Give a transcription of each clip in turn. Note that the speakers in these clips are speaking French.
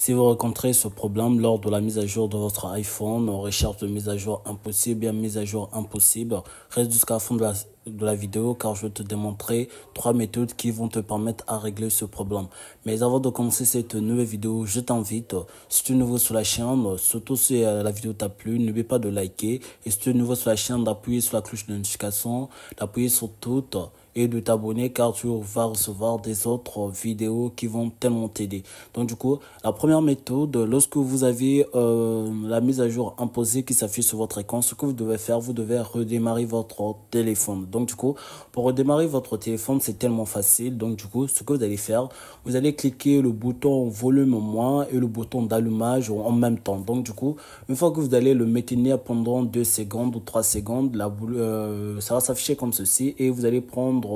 Si vous rencontrez ce problème lors de la mise à jour de votre iPhone, recherche de mise à jour impossible, bien mise à jour impossible, reste jusqu'à la fin de la, vidéo car je vais te démontrer trois méthodes qui vont te permettre à régler ce problème. Mais avant de commencer cette nouvelle vidéo, je t'invite, si tu es nouveau sur la chaîne, surtout si euh, la vidéo t'a plu, n'oublie pas de liker et si tu es nouveau sur la chaîne, d'appuyer sur la cloche de notification, d'appuyer sur tout et de t'abonner car tu vas recevoir des autres vidéos qui vont tellement t'aider. Donc du coup, la première méthode, lorsque vous avez euh, la mise à jour imposée qui s'affiche sur votre écran, ce que vous devez faire, vous devez redémarrer votre téléphone. Donc du coup, pour redémarrer votre téléphone, c'est tellement facile. Donc du coup, ce que vous allez faire, vous allez cliquer le bouton volume moins et le bouton d'allumage en même temps. Donc du coup, une fois que vous allez le maintenir pendant deux secondes ou trois secondes, la euh, ça va s'afficher comme ceci et vous allez prendre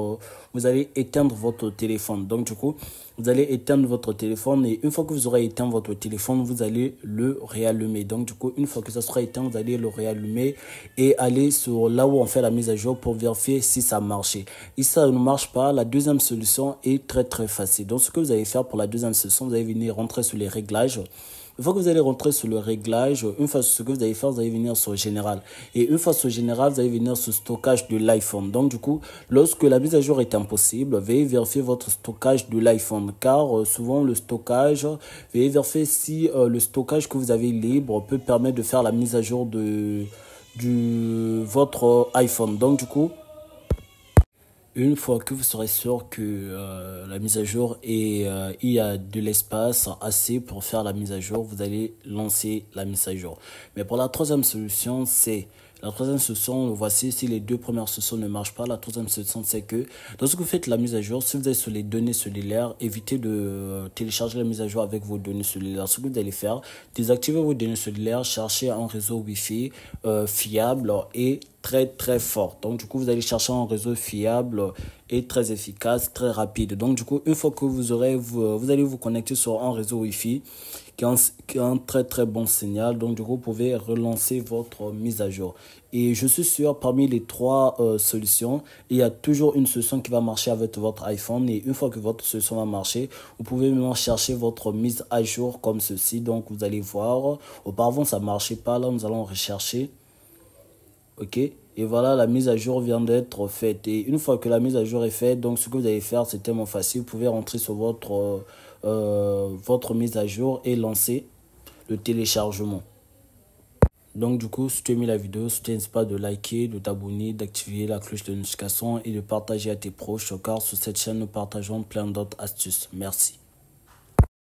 vous allez éteindre votre téléphone. Donc du coup, vous allez éteindre votre téléphone et une fois que vous aurez éteint votre téléphone, vous allez le réallumer. Donc du coup, une fois que ça sera éteint, vous allez le réallumer et aller sur là où on fait la mise à jour pour vérifier si ça marche. Et ça ne marche pas, la deuxième solution est très très facile. Donc ce que vous allez faire pour la deuxième solution, vous allez venir rentrer sur les réglages. Une fois que vous allez rentrer sur le réglage, une fois ce que vous allez faire, vous allez venir sur général. Et une fois sur général, vous allez venir sur stockage de l'iPhone. Donc du coup, lorsque la mise à jour est impossible, veuillez vérifier votre stockage de l'iPhone car euh, souvent le stockage, veuillez vérifier si euh, le stockage que vous avez libre peut permettre de faire la mise à jour de du votre euh, iPhone. Donc du coup, une fois que vous serez sûr que euh, la mise à jour et euh, il y a de l'espace assez pour faire la mise à jour, vous allez lancer la mise à jour. Mais pour la troisième solution, c'est la troisième solution, voici, si les deux premières solutions ne marchent pas, la troisième solution, c'est que lorsque vous faites la mise à jour, si vous êtes sur les données cellulaires, évitez de euh, télécharger la mise à jour avec vos données cellulaires. Ce que vous allez faire, désactivez vos données cellulaires, cherchez un réseau Wi-Fi fiable et très très fort. Donc du coup, vous allez chercher un réseau fiable et très efficace, très rapide. Donc du coup, une fois que vous aurez, vous, euh, vous allez vous connecter sur un réseau wifi qui est un, très très bon signal. Donc du coup, vous pouvez relancer votre mise à jour. Et je suis sûr, parmi les trois euh, solutions, il y a toujours une solution qui va marcher avec votre iPhone. Et une fois que votre solution va marcher, vous pouvez même chercher votre mise à jour comme ceci. Donc vous allez voir, auparavant ça marchait pas. Là, nous allons rechercher ok et voilà la mise à jour vient d'être faite et une fois que la mise à jour est faite donc ce que vous allez faire c'est tellement facile vous pouvez rentrer sur votre euh, euh, votre mise à jour et lancer le téléchargement donc du coup, si tu as aimé la vidéo, n'hésite pas de liker, de t'abonner, d'activer la cloche de notification et de partager à tes proches car sur cette chaîne nous partageons plein d'autres astuces. Merci.